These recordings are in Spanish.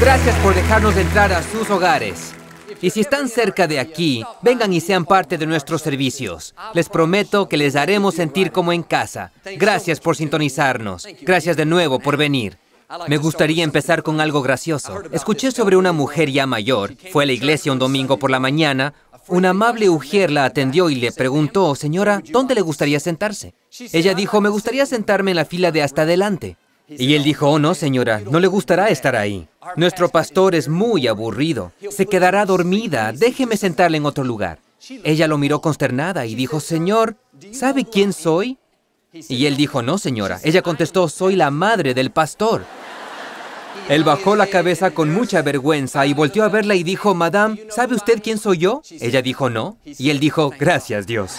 Gracias por dejarnos entrar a sus hogares. Y si están cerca de aquí, vengan y sean parte de nuestros servicios. Les prometo que les haremos sentir como en casa. Gracias por sintonizarnos. Gracias de nuevo por venir. Me gustaría empezar con algo gracioso. Escuché sobre una mujer ya mayor. Fue a la iglesia un domingo por la mañana. Una amable ujier la atendió y le preguntó, señora, ¿dónde le gustaría sentarse? Ella dijo, me gustaría sentarme en la fila de hasta adelante. Y él dijo, oh no, señora, no le gustará estar ahí. Nuestro pastor es muy aburrido. Se quedará dormida. Déjeme sentarle en otro lugar. Ella lo miró consternada y dijo, Señor, ¿sabe quién soy? Y él dijo, no, señora. Ella contestó, soy la madre del pastor. Él bajó la cabeza con mucha vergüenza y volteó a verla y dijo, Madame, ¿sabe usted quién soy yo? Ella dijo, no. Y él dijo, gracias Dios.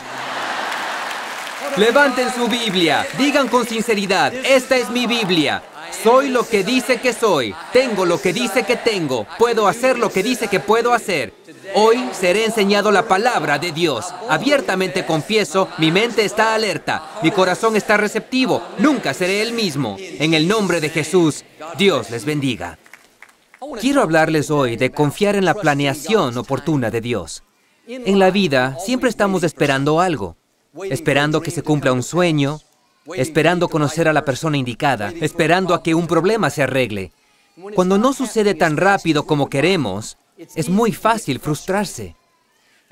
Levanten su Biblia, digan con sinceridad, esta es mi Biblia. Soy lo que dice que soy, tengo lo que dice que tengo, puedo hacer lo que dice que puedo hacer. Hoy seré enseñado la palabra de Dios. Abiertamente confieso, mi mente está alerta, mi corazón está receptivo, nunca seré el mismo. En el nombre de Jesús, Dios les bendiga. Quiero hablarles hoy de confiar en la planeación oportuna de Dios. En la vida siempre estamos esperando algo esperando que se cumpla un sueño, esperando conocer a la persona indicada, esperando a que un problema se arregle. Cuando no sucede tan rápido como queremos, es muy fácil frustrarse.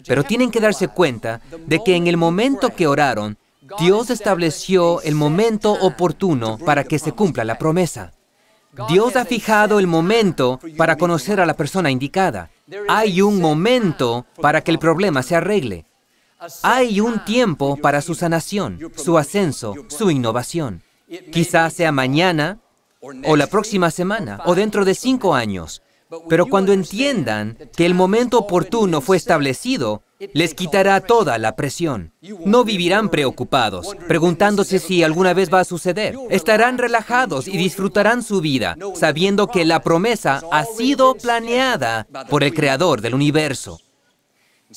Pero tienen que darse cuenta de que en el momento que oraron, Dios estableció el momento oportuno para que se cumpla la promesa. Dios ha fijado el momento para conocer a la persona indicada. Hay un momento para que el problema se arregle. Hay un tiempo para su sanación, su ascenso, su innovación. Quizás sea mañana o la próxima semana o dentro de cinco años. Pero cuando entiendan que el momento oportuno fue establecido, les quitará toda la presión. No vivirán preocupados, preguntándose si alguna vez va a suceder. Estarán relajados y disfrutarán su vida, sabiendo que la promesa ha sido planeada por el Creador del universo.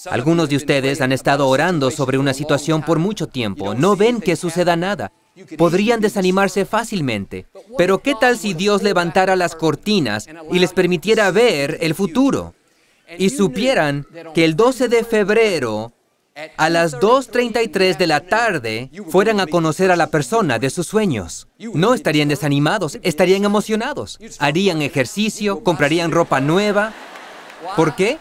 Algunos de ustedes han estado orando sobre una situación por mucho tiempo, no ven que suceda nada. Podrían desanimarse fácilmente, pero ¿qué tal si Dios levantara las cortinas y les permitiera ver el futuro? Y supieran que el 12 de febrero a las 2.33 de la tarde fueran a conocer a la persona de sus sueños. No estarían desanimados, estarían emocionados. Harían ejercicio, comprarían ropa nueva. ¿Por qué?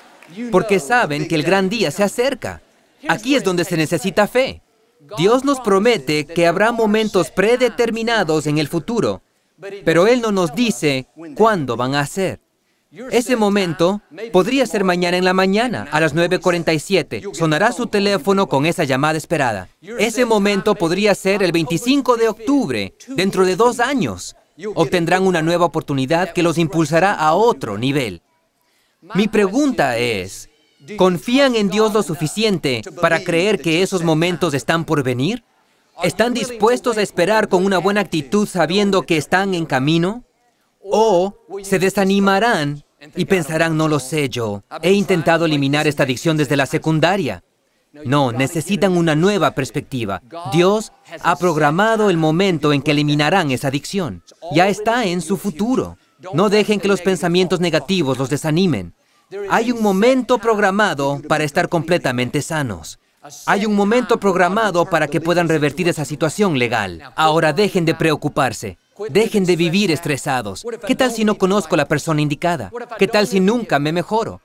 porque saben que el gran día se acerca. Aquí es donde se necesita fe. Dios nos promete que habrá momentos predeterminados en el futuro, pero Él no nos dice cuándo van a ser. Ese momento podría ser mañana en la mañana, a las 9.47. Sonará su teléfono con esa llamada esperada. Ese momento podría ser el 25 de octubre, dentro de dos años. Obtendrán una nueva oportunidad que los impulsará a otro nivel. Mi pregunta es, ¿confían en Dios lo suficiente para creer que esos momentos están por venir? ¿Están dispuestos a esperar con una buena actitud sabiendo que están en camino? ¿O se desanimarán y pensarán, no lo sé yo, he intentado eliminar esta adicción desde la secundaria? No, necesitan una nueva perspectiva. Dios ha programado el momento en que eliminarán esa adicción. Ya está en su futuro. No dejen que los pensamientos negativos los desanimen. Hay un momento programado para estar completamente sanos. Hay un momento programado para que puedan revertir esa situación legal. Ahora dejen de preocuparse. Dejen de vivir estresados. ¿Qué tal si no conozco la persona indicada? ¿Qué tal si nunca me mejoro?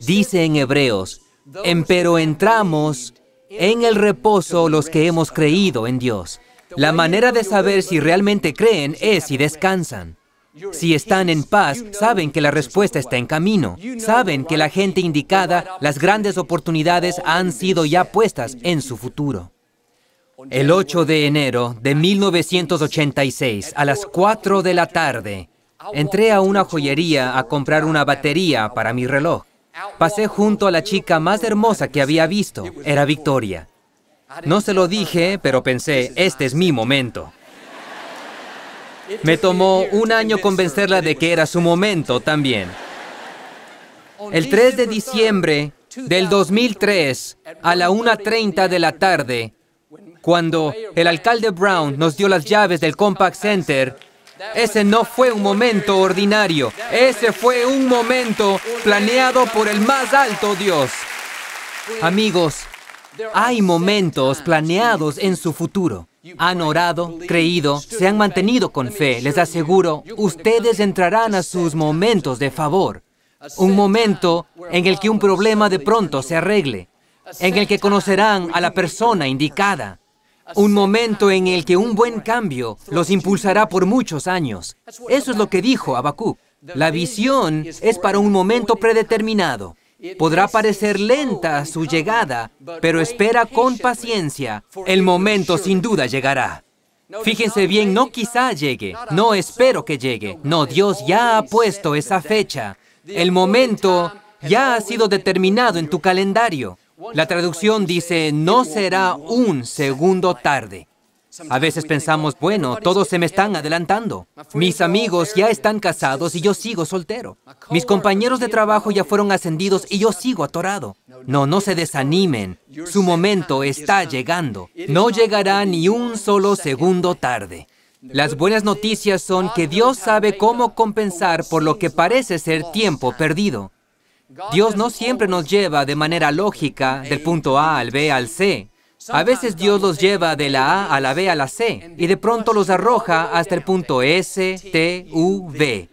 Dice en Hebreos, empero entramos en el reposo los que hemos creído en Dios. La manera de saber si realmente creen es si descansan. Si están en paz, saben que la respuesta está en camino. Saben que la gente indicada, las grandes oportunidades han sido ya puestas en su futuro. El 8 de enero de 1986, a las 4 de la tarde, entré a una joyería a comprar una batería para mi reloj. Pasé junto a la chica más hermosa que había visto. Era Victoria. No se lo dije, pero pensé, este es mi momento. Me tomó un año convencerla de que era su momento también. El 3 de diciembre del 2003, a la 1.30 de la tarde, cuando el alcalde Brown nos dio las llaves del Compact Center, ese no fue un momento ordinario, ese fue un momento planeado por el más alto Dios. Amigos, hay momentos planeados en su futuro han orado, creído, se han mantenido con fe. Les aseguro, ustedes entrarán a sus momentos de favor. Un momento en el que un problema de pronto se arregle, en el que conocerán a la persona indicada. Un momento en el que un buen cambio los impulsará por muchos años. Eso es lo que dijo Habacuc. La visión es para un momento predeterminado. Podrá parecer lenta su llegada, pero espera con paciencia. El momento sin duda llegará. Fíjense bien, no quizá llegue, no espero que llegue. No, Dios ya ha puesto esa fecha. El momento ya ha sido determinado en tu calendario. La traducción dice, no será un segundo tarde. A veces pensamos, bueno, todos se me están adelantando. Mis amigos ya están casados y yo sigo soltero. Mis compañeros de trabajo ya fueron ascendidos y yo sigo atorado. No, no se desanimen. Su momento está llegando. No llegará ni un solo segundo tarde. Las buenas noticias son que Dios sabe cómo compensar por lo que parece ser tiempo perdido. Dios no siempre nos lleva de manera lógica del punto A al B al C. A veces Dios los lleva de la A a la B a la C y de pronto los arroja hasta el punto S, T, U, V.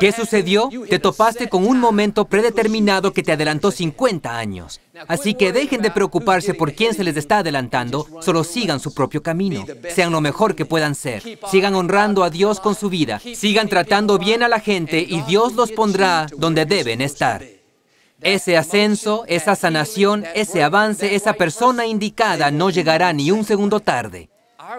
¿Qué sucedió? Te topaste con un momento predeterminado que te adelantó 50 años. Así que dejen de preocuparse por quién se les está adelantando, solo sigan su propio camino. Sean lo mejor que puedan ser. Sigan honrando a Dios con su vida. Sigan tratando bien a la gente y Dios los pondrá donde deben estar. Ese ascenso, esa sanación, ese avance, esa persona indicada no llegará ni un segundo tarde.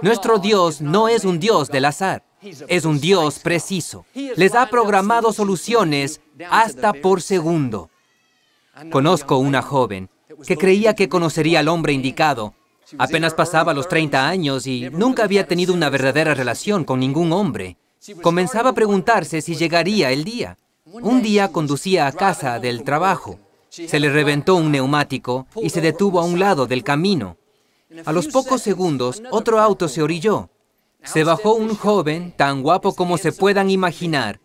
Nuestro Dios no es un Dios del azar, es un Dios preciso. Les ha programado soluciones hasta por segundo. Conozco una joven que creía que conocería al hombre indicado. Apenas pasaba los 30 años y nunca había tenido una verdadera relación con ningún hombre. Comenzaba a preguntarse si llegaría el día. Un día conducía a casa del trabajo. Se le reventó un neumático y se detuvo a un lado del camino. A los pocos segundos, otro auto se orilló. Se bajó un joven, tan guapo como se puedan imaginar.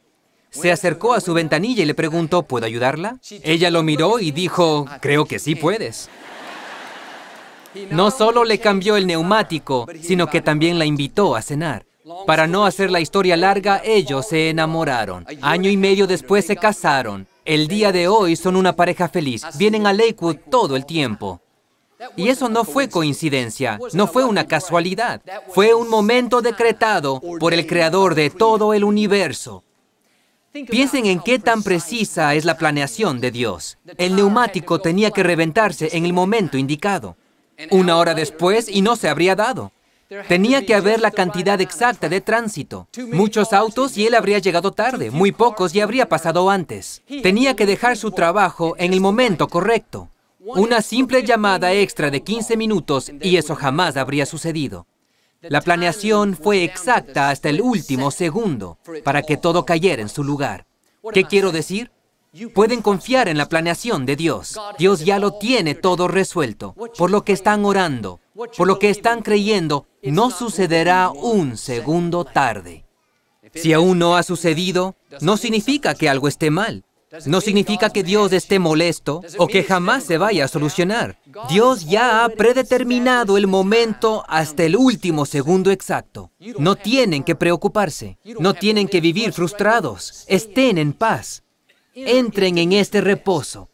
Se acercó a su ventanilla y le preguntó, ¿puedo ayudarla? Ella lo miró y dijo, creo que sí puedes. No solo le cambió el neumático, sino que también la invitó a cenar. Para no hacer la historia larga, ellos se enamoraron. Año y medio después se casaron. El día de hoy son una pareja feliz. Vienen a Lakewood todo el tiempo. Y eso no fue coincidencia, no fue una casualidad. Fue un momento decretado por el creador de todo el universo. Piensen en qué tan precisa es la planeación de Dios. El neumático tenía que reventarse en el momento indicado. Una hora después y no se habría dado. Tenía que haber la cantidad exacta de tránsito. Muchos autos y él habría llegado tarde, muy pocos y habría pasado antes. Tenía que dejar su trabajo en el momento correcto. Una simple llamada extra de 15 minutos y eso jamás habría sucedido. La planeación fue exacta hasta el último segundo para que todo cayera en su lugar. ¿Qué quiero decir? Pueden confiar en la planeación de Dios. Dios ya lo tiene todo resuelto, por lo que están orando. Por lo que están creyendo, no sucederá un segundo tarde. Si aún no ha sucedido, no significa que algo esté mal. No significa que Dios esté molesto o que jamás se vaya a solucionar. Dios ya ha predeterminado el momento hasta el último segundo exacto. No tienen que preocuparse, no tienen que vivir frustrados, estén en paz. Entren en este reposo.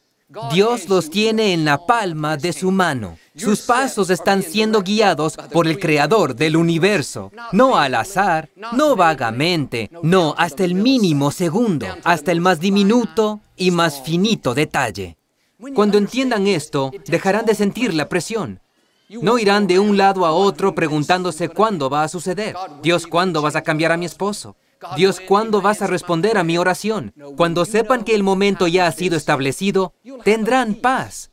Dios los tiene en la palma de su mano. Sus pasos están siendo guiados por el Creador del universo, no al azar, no vagamente, no hasta el mínimo segundo, hasta el más diminuto y más finito detalle. Cuando entiendan esto, dejarán de sentir la presión. No irán de un lado a otro preguntándose cuándo va a suceder. Dios, ¿cuándo vas a cambiar a mi esposo? Dios, ¿cuándo vas a responder a mi oración? Cuando sepan que el momento ya ha sido establecido, tendrán paz.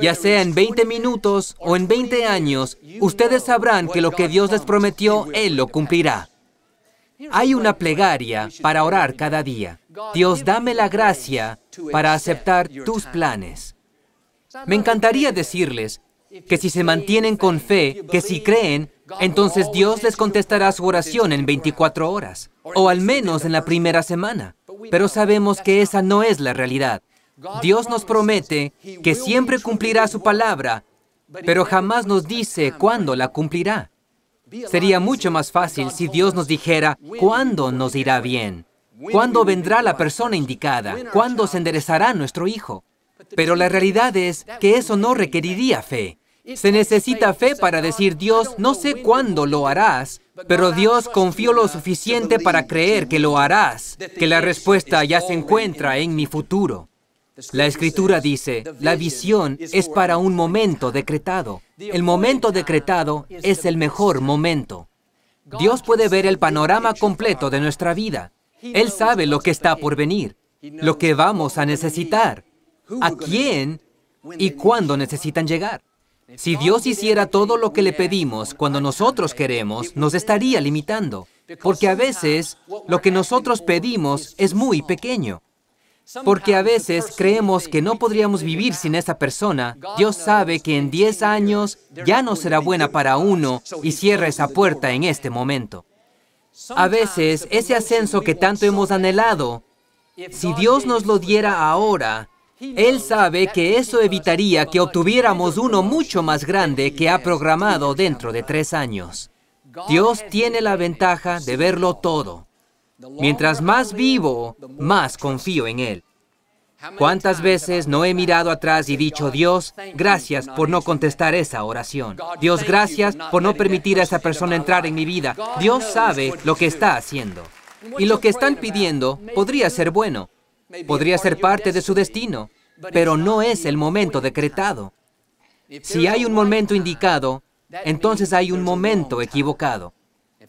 Ya sea en 20 minutos o en 20 años, ustedes sabrán que lo que Dios les prometió, Él lo cumplirá. Hay una plegaria para orar cada día. Dios, dame la gracia para aceptar tus planes. Me encantaría decirles que si se mantienen con fe, que si creen, entonces Dios les contestará su oración en 24 horas, o al menos en la primera semana. Pero sabemos que esa no es la realidad. Dios nos promete que siempre cumplirá su palabra, pero jamás nos dice cuándo la cumplirá. Sería mucho más fácil si Dios nos dijera cuándo nos irá bien, cuándo vendrá la persona indicada, cuándo se enderezará nuestro hijo. Pero la realidad es que eso no requeriría fe. Se necesita fe para decir, Dios, no sé cuándo lo harás, pero Dios confió lo suficiente para creer que lo harás, que la respuesta ya se encuentra en mi futuro. La escritura dice, la visión es para un momento decretado. El momento decretado es el mejor momento. Dios puede ver el panorama completo de nuestra vida. Él sabe lo que está por venir, lo que vamos a necesitar, a quién y cuándo necesitan llegar. Si Dios hiciera todo lo que le pedimos cuando nosotros queremos, nos estaría limitando, porque a veces lo que nosotros pedimos es muy pequeño. Porque a veces creemos que no podríamos vivir sin esa persona. Dios sabe que en 10 años ya no será buena para uno y cierra esa puerta en este momento. A veces ese ascenso que tanto hemos anhelado, si Dios nos lo diera ahora, él sabe que eso evitaría que obtuviéramos uno mucho más grande que ha programado dentro de tres años. Dios tiene la ventaja de verlo todo. Mientras más vivo, más confío en Él. ¿Cuántas veces no he mirado atrás y dicho, Dios, gracias por no contestar esa oración? Dios, gracias por no permitir a esa persona entrar en mi vida. Dios sabe lo que está haciendo. Y lo que están pidiendo podría ser bueno, podría ser parte de su destino, pero no es el momento decretado. Si hay un momento indicado, entonces hay un momento equivocado.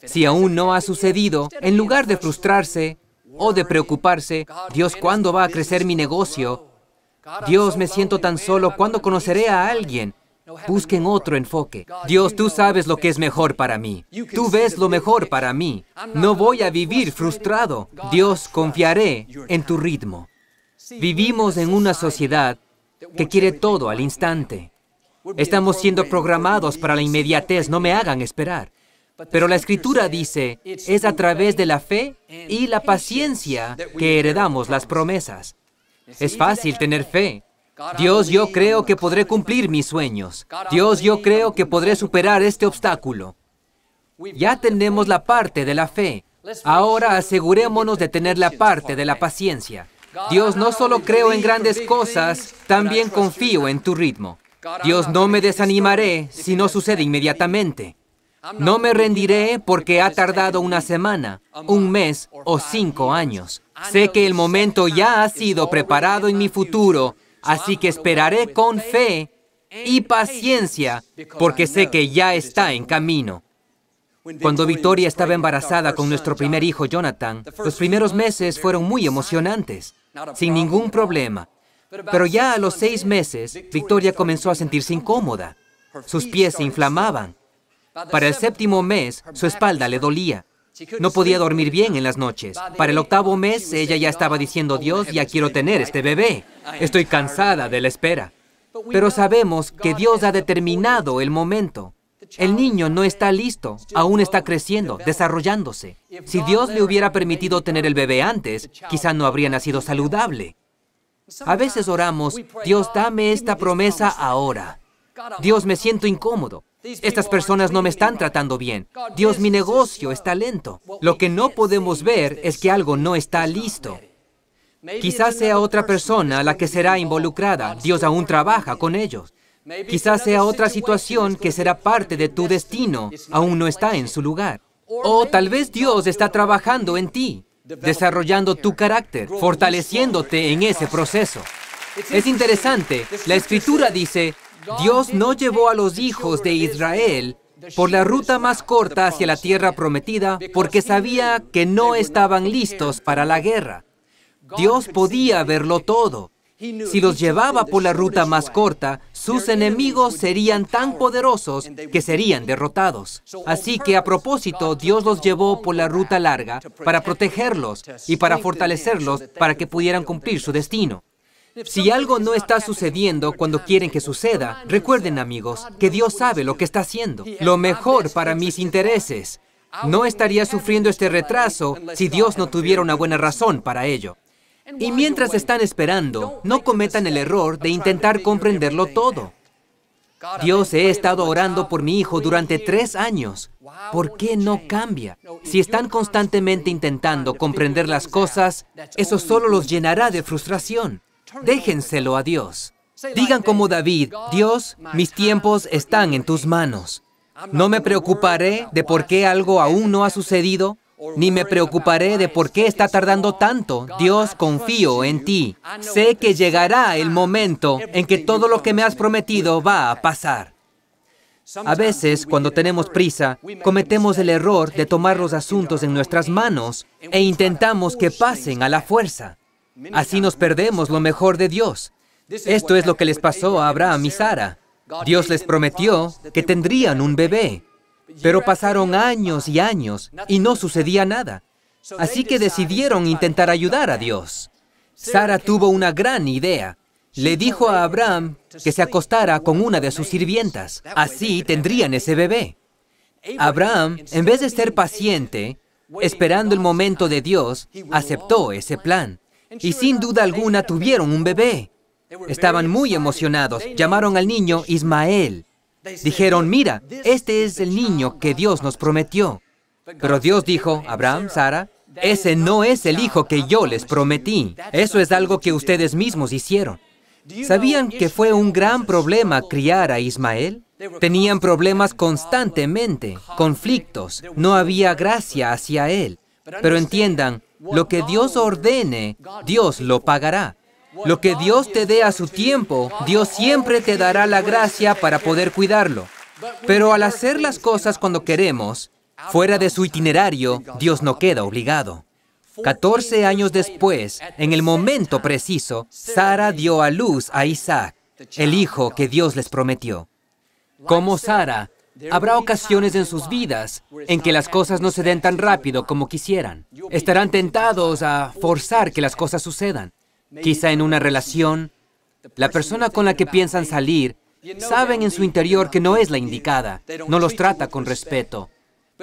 Si aún no ha sucedido, en lugar de frustrarse o de preocuparse, Dios, ¿cuándo va a crecer mi negocio? Dios, me siento tan solo, ¿cuándo conoceré a alguien? Busquen otro enfoque. Dios, tú sabes lo que es mejor para mí. Tú ves lo mejor para mí. No voy a vivir frustrado. Dios, confiaré en tu ritmo. Vivimos en una sociedad que quiere todo al instante. Estamos siendo programados para la inmediatez, no me hagan esperar. Pero la Escritura dice, es a través de la fe y la paciencia que heredamos las promesas. Es fácil tener fe, Dios, yo creo que podré cumplir mis sueños. Dios, yo creo que podré superar este obstáculo. Ya tenemos la parte de la fe. Ahora asegurémonos de tener la parte de la paciencia. Dios, no solo creo en grandes cosas, también confío en tu ritmo. Dios, no me desanimaré si no sucede inmediatamente. No me rendiré porque ha tardado una semana, un mes o cinco años. Sé que el momento ya ha sido preparado en mi futuro Así que esperaré con fe y paciencia, porque sé que ya está en camino. Cuando Victoria estaba embarazada con nuestro primer hijo, Jonathan, los primeros meses fueron muy emocionantes, sin ningún problema. Pero ya a los seis meses, Victoria comenzó a sentirse incómoda. Sus pies se inflamaban. Para el séptimo mes, su espalda le dolía. No podía dormir bien en las noches. Para el octavo mes, ella ya estaba diciendo, Dios, ya quiero tener este bebé. Estoy cansada de la espera. Pero sabemos que Dios ha determinado el momento. El niño no está listo, aún está creciendo, desarrollándose. Si Dios le hubiera permitido tener el bebé antes, quizá no habría nacido saludable. A veces oramos, Dios dame esta promesa ahora. Dios me siento incómodo. Estas personas no me están tratando bien. Dios, mi negocio está lento. Lo que no podemos ver es que algo no está listo. Quizás sea otra persona la que será involucrada. Dios aún trabaja con ellos. Quizás sea otra situación que será parte de tu destino. Aún no está en su lugar. O oh, tal vez Dios está trabajando en ti, desarrollando tu carácter, fortaleciéndote en ese proceso. Es interesante, la escritura dice, Dios no llevó a los hijos de Israel por la ruta más corta hacia la tierra prometida porque sabía que no estaban listos para la guerra. Dios podía verlo todo. Si los llevaba por la ruta más corta, sus enemigos serían tan poderosos que serían derrotados. Así que a propósito, Dios los llevó por la ruta larga para protegerlos y para fortalecerlos para que pudieran cumplir su destino. Si algo no está sucediendo cuando quieren que suceda, recuerden amigos que Dios sabe lo que está haciendo, lo mejor para mis intereses. No estaría sufriendo este retraso si Dios no tuviera una buena razón para ello. Y mientras están esperando, no cometan el error de intentar comprenderlo todo. Dios, he estado orando por mi hijo durante tres años. ¿Por qué no cambia? Si están constantemente intentando comprender las cosas, eso solo los llenará de frustración. Déjenselo a Dios. Digan como David, Dios, mis tiempos están en tus manos. No me preocuparé de por qué algo aún no ha sucedido, ni me preocuparé de por qué está tardando tanto. Dios, confío en ti. Sé que llegará el momento en que todo lo que me has prometido va a pasar. A veces, cuando tenemos prisa, cometemos el error de tomar los asuntos en nuestras manos e intentamos que pasen a la fuerza. Así nos perdemos lo mejor de Dios. Esto es lo que les pasó a Abraham y Sara. Dios les prometió que tendrían un bebé, pero pasaron años y años y no sucedía nada. Así que decidieron intentar ayudar a Dios. Sara tuvo una gran idea. Le dijo a Abraham que se acostara con una de sus sirvientas. Así tendrían ese bebé. Abraham, en vez de ser paciente, esperando el momento de Dios, aceptó ese plan y sin duda alguna tuvieron un bebé. Estaban muy emocionados. Llamaron al niño Ismael. Dijeron, mira, este es el niño que Dios nos prometió. Pero Dios dijo, Abraham, Sara, ese no es el hijo que yo les prometí. Eso es algo que ustedes mismos hicieron. ¿Sabían que fue un gran problema criar a Ismael? Tenían problemas constantemente, conflictos, no había gracia hacia él. Pero entiendan, lo que Dios ordene, Dios lo pagará. Lo que Dios te dé a su tiempo, Dios siempre te dará la gracia para poder cuidarlo. Pero al hacer las cosas cuando queremos, fuera de su itinerario, Dios no queda obligado. 14 años después, en el momento preciso, Sara dio a luz a Isaac, el hijo que Dios les prometió. Como Sara, Habrá ocasiones en sus vidas en que las cosas no se den tan rápido como quisieran. Estarán tentados a forzar que las cosas sucedan. Quizá en una relación, la persona con la que piensan salir saben en su interior que no es la indicada, no los trata con respeto,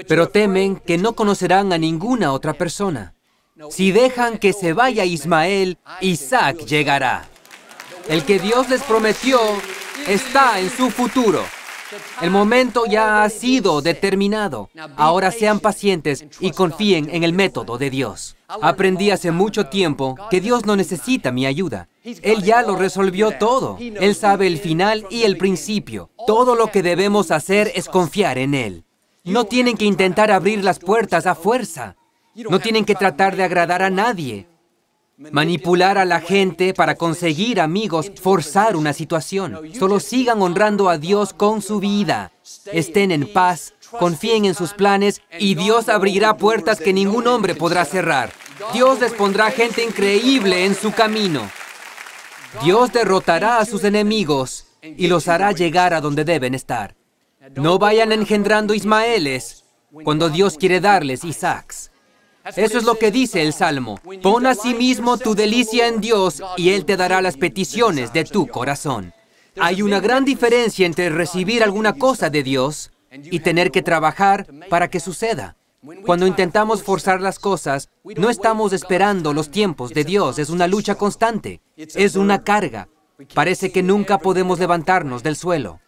pero temen que no conocerán a ninguna otra persona. Si dejan que se vaya Ismael, Isaac llegará. El que Dios les prometió está en su futuro. El momento ya ha sido determinado. Ahora sean pacientes y confíen en el método de Dios. Aprendí hace mucho tiempo que Dios no necesita mi ayuda. Él ya lo resolvió todo. Él sabe el final y el principio. Todo lo que debemos hacer es confiar en Él. No tienen que intentar abrir las puertas a fuerza. No tienen que tratar de agradar a nadie manipular a la gente para conseguir amigos, forzar una situación. Solo sigan honrando a Dios con su vida. Estén en paz, confíen en sus planes y Dios abrirá puertas que ningún hombre podrá cerrar. Dios les pondrá gente increíble en su camino. Dios derrotará a sus enemigos y los hará llegar a donde deben estar. No vayan engendrando Ismaeles cuando Dios quiere darles Isaacs. Eso es lo que dice el Salmo. Pon a sí mismo tu delicia en Dios y Él te dará las peticiones de tu corazón. Hay una gran diferencia entre recibir alguna cosa de Dios y tener que trabajar para que suceda. Cuando intentamos forzar las cosas, no estamos esperando los tiempos de Dios, es una lucha constante, es una carga. Parece que nunca podemos levantarnos del suelo.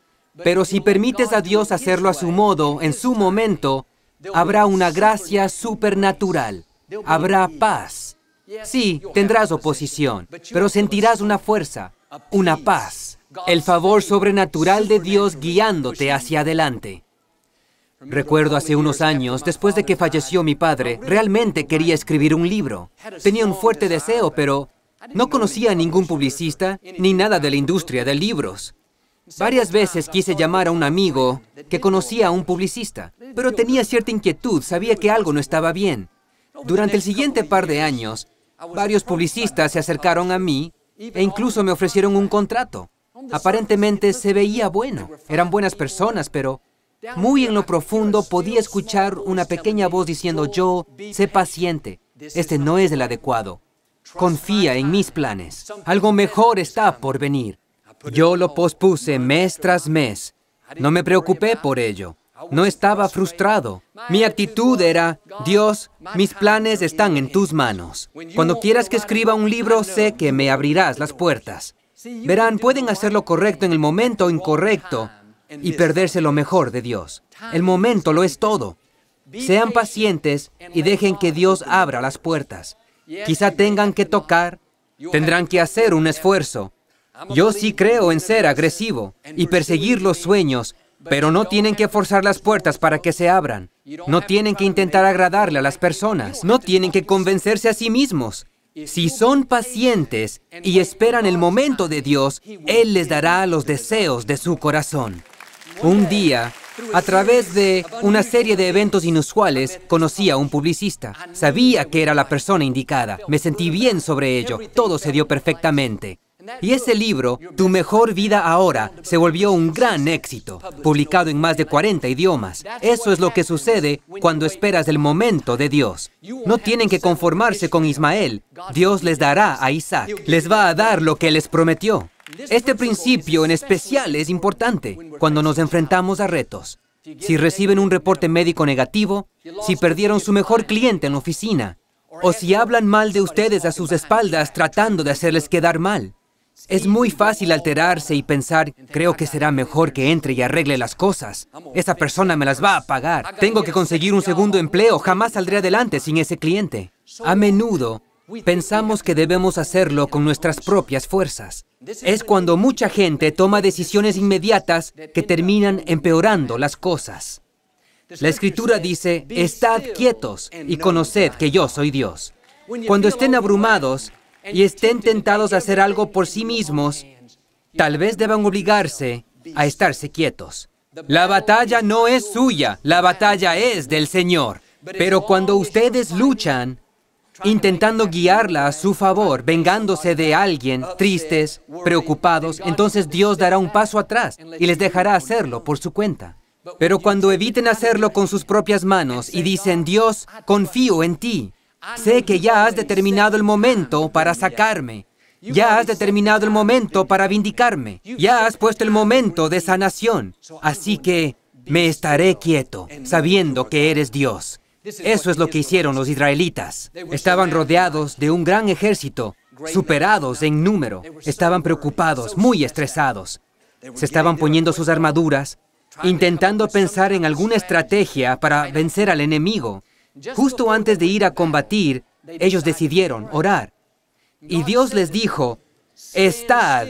Pero si permites a Dios hacerlo a su modo, en su momento, Habrá una gracia supernatural. Habrá paz. Sí, tendrás oposición, pero sentirás una fuerza, una paz, el favor sobrenatural de Dios guiándote hacia adelante. Recuerdo hace unos años, después de que falleció mi padre, realmente quería escribir un libro. Tenía un fuerte deseo, pero no conocía a ningún publicista ni nada de la industria de libros. Varias veces quise llamar a un amigo que conocía a un publicista, pero tenía cierta inquietud, sabía que algo no estaba bien. Durante el siguiente par de años, varios publicistas se acercaron a mí e incluso me ofrecieron un contrato. Aparentemente se veía bueno, eran buenas personas, pero muy en lo profundo podía escuchar una pequeña voz diciendo, yo, sé paciente, este no es el adecuado. Confía en mis planes, algo mejor está por venir. Yo lo pospuse mes tras mes. No me preocupé por ello. No estaba frustrado. Mi actitud era, Dios, mis planes están en tus manos. Cuando quieras que escriba un libro, sé que me abrirás las puertas. Verán, pueden hacer lo correcto en el momento incorrecto y perderse lo mejor de Dios. El momento lo es todo. Sean pacientes y dejen que Dios abra las puertas. Quizá tengan que tocar, tendrán que hacer un esfuerzo, yo sí creo en ser agresivo y perseguir los sueños, pero no tienen que forzar las puertas para que se abran. No tienen que intentar agradarle a las personas. No tienen que convencerse a sí mismos. Si son pacientes y esperan el momento de Dios, Él les dará los deseos de su corazón. Un día, a través de una serie de eventos inusuales, conocí a un publicista. Sabía que era la persona indicada. Me sentí bien sobre ello. Todo se dio perfectamente. Y ese libro, Tu mejor vida ahora, se volvió un gran éxito, publicado en más de 40 idiomas. Eso es lo que sucede cuando esperas el momento de Dios. No tienen que conformarse con Ismael. Dios les dará a Isaac. Les va a dar lo que les prometió. Este principio en especial es importante cuando nos enfrentamos a retos. Si reciben un reporte médico negativo, si perdieron su mejor cliente en la oficina, o si hablan mal de ustedes a sus espaldas tratando de hacerles quedar mal. Es muy fácil alterarse y pensar, creo que será mejor que entre y arregle las cosas. Esa persona me las va a pagar. Tengo que conseguir un segundo empleo. Jamás saldré adelante sin ese cliente. A menudo pensamos que debemos hacerlo con nuestras propias fuerzas. Es cuando mucha gente toma decisiones inmediatas que terminan empeorando las cosas. La escritura dice, estad quietos y conoced que yo soy Dios. Cuando estén abrumados, y estén tentados a hacer algo por sí mismos, tal vez deban obligarse a estarse quietos. La batalla no es suya, la batalla es del Señor. Pero cuando ustedes luchan, intentando guiarla a su favor, vengándose de alguien, tristes, preocupados, entonces Dios dará un paso atrás y les dejará hacerlo por su cuenta. Pero cuando eviten hacerlo con sus propias manos y dicen, Dios, confío en ti, Sé que ya has determinado el momento para sacarme. Ya has determinado el momento para vindicarme. Ya has puesto el momento de sanación. Así que me estaré quieto, sabiendo que eres Dios. Eso es lo que hicieron los israelitas. Estaban rodeados de un gran ejército, superados en número. Estaban preocupados, muy estresados. Se estaban poniendo sus armaduras, intentando pensar en alguna estrategia para vencer al enemigo. Justo antes de ir a combatir, ellos decidieron orar. Y Dios les dijo, estad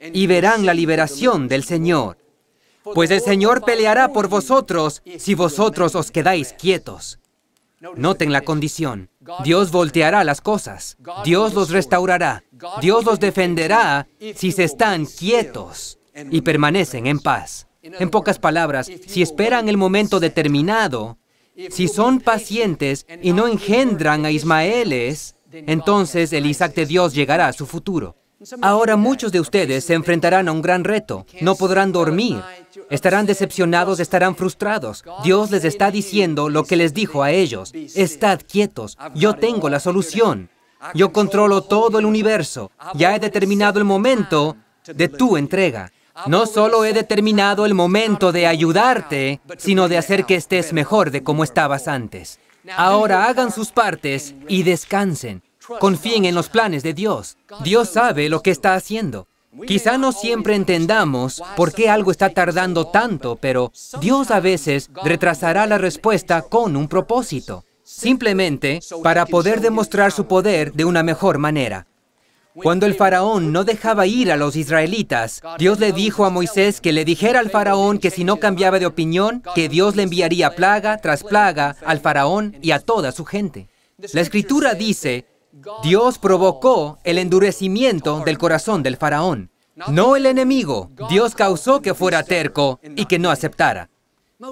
y verán la liberación del Señor. Pues el Señor peleará por vosotros si vosotros os quedáis quietos. Noten la condición. Dios volteará las cosas. Dios los restaurará. Dios los defenderá si se están quietos y permanecen en paz. En pocas palabras, si esperan el momento determinado, si son pacientes y no engendran a Ismaeles, entonces el Isaac de Dios llegará a su futuro. Ahora muchos de ustedes se enfrentarán a un gran reto. No podrán dormir. Estarán decepcionados, estarán frustrados. Dios les está diciendo lo que les dijo a ellos. Estad quietos. Yo tengo la solución. Yo controlo todo el universo. Ya he determinado el momento de tu entrega. No solo he determinado el momento de ayudarte, sino de hacer que estés mejor de como estabas antes. Ahora hagan sus partes y descansen. Confíen en los planes de Dios. Dios sabe lo que está haciendo. Quizá no siempre entendamos por qué algo está tardando tanto, pero Dios a veces retrasará la respuesta con un propósito, simplemente para poder demostrar su poder de una mejor manera. Cuando el faraón no dejaba ir a los israelitas, Dios le dijo a Moisés que le dijera al faraón que si no cambiaba de opinión, que Dios le enviaría plaga tras plaga al faraón y a toda su gente. La escritura dice, Dios provocó el endurecimiento del corazón del faraón. No el enemigo, Dios causó que fuera terco y que no aceptara.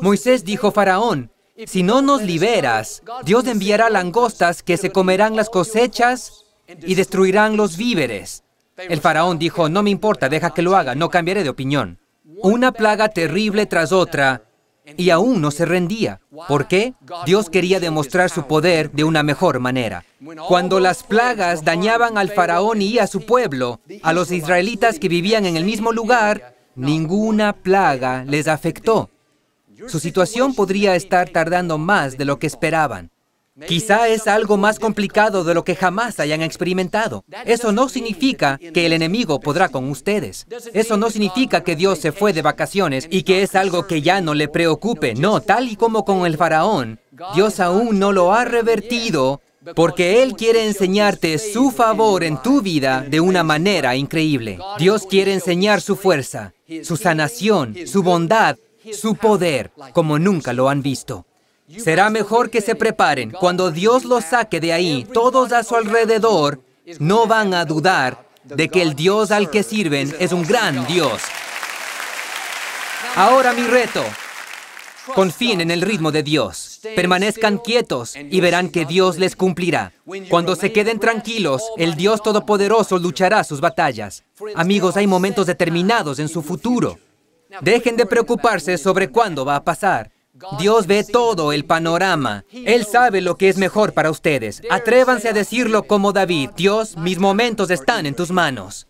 Moisés dijo, Faraón, si no nos liberas, Dios enviará langostas que se comerán las cosechas y destruirán los víveres. El faraón dijo, no me importa, deja que lo haga, no cambiaré de opinión. Una plaga terrible tras otra, y aún no se rendía. ¿Por qué? Dios quería demostrar su poder de una mejor manera. Cuando las plagas dañaban al faraón y a su pueblo, a los israelitas que vivían en el mismo lugar, ninguna plaga les afectó. Su situación podría estar tardando más de lo que esperaban. Quizá es algo más complicado de lo que jamás hayan experimentado. Eso no significa que el enemigo podrá con ustedes. Eso no significa que Dios se fue de vacaciones y que es algo que ya no le preocupe. No, tal y como con el faraón, Dios aún no lo ha revertido porque Él quiere enseñarte su favor en tu vida de una manera increíble. Dios quiere enseñar su fuerza, su sanación, su bondad, su poder, como nunca lo han visto. Será mejor que se preparen. Cuando Dios los saque de ahí, todos a su alrededor no van a dudar de que el Dios al que sirven es un gran Dios. Ahora mi reto. Confíen en el ritmo de Dios. Permanezcan quietos y verán que Dios les cumplirá. Cuando se queden tranquilos, el Dios Todopoderoso luchará sus batallas. Amigos, hay momentos determinados en su futuro. Dejen de preocuparse sobre cuándo va a pasar. Dios ve todo el panorama. Él sabe lo que es mejor para ustedes. Atrévanse a decirlo como David, Dios, mis momentos están en tus manos.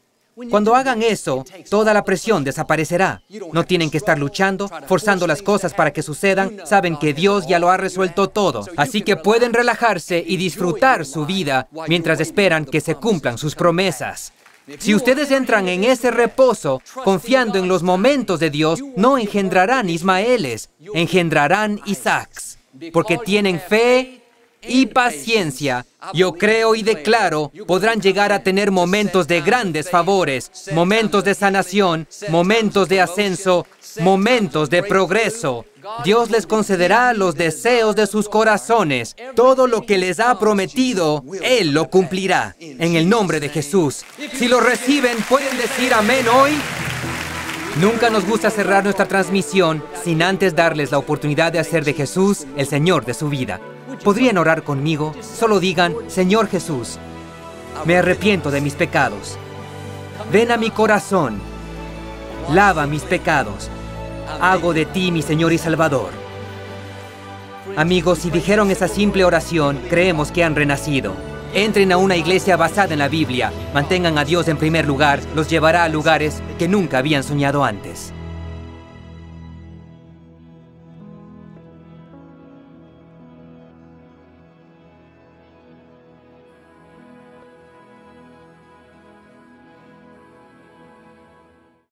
Cuando hagan eso, toda la presión desaparecerá. No tienen que estar luchando, forzando las cosas para que sucedan. Saben que Dios ya lo ha resuelto todo. Así que pueden relajarse y disfrutar su vida mientras esperan que se cumplan sus promesas. Si ustedes entran en ese reposo, confiando en los momentos de Dios, no engendrarán Ismaeles, engendrarán Isaacs, porque tienen fe y paciencia, yo creo y declaro, podrán llegar a tener momentos de grandes favores, momentos de sanación, momentos de ascenso, momentos de progreso. Dios les concederá los deseos de sus corazones. Todo lo que les ha prometido, Él lo cumplirá. En el nombre de Jesús. Si lo reciben, ¿pueden decir amén hoy? Nunca nos gusta cerrar nuestra transmisión sin antes darles la oportunidad de hacer de Jesús el Señor de su vida podrían orar conmigo, solo digan, Señor Jesús, me arrepiento de mis pecados. Ven a mi corazón, lava mis pecados, hago de ti mi Señor y Salvador. Amigos, si dijeron esa simple oración, creemos que han renacido. Entren a una iglesia basada en la Biblia, mantengan a Dios en primer lugar, los llevará a lugares que nunca habían soñado antes.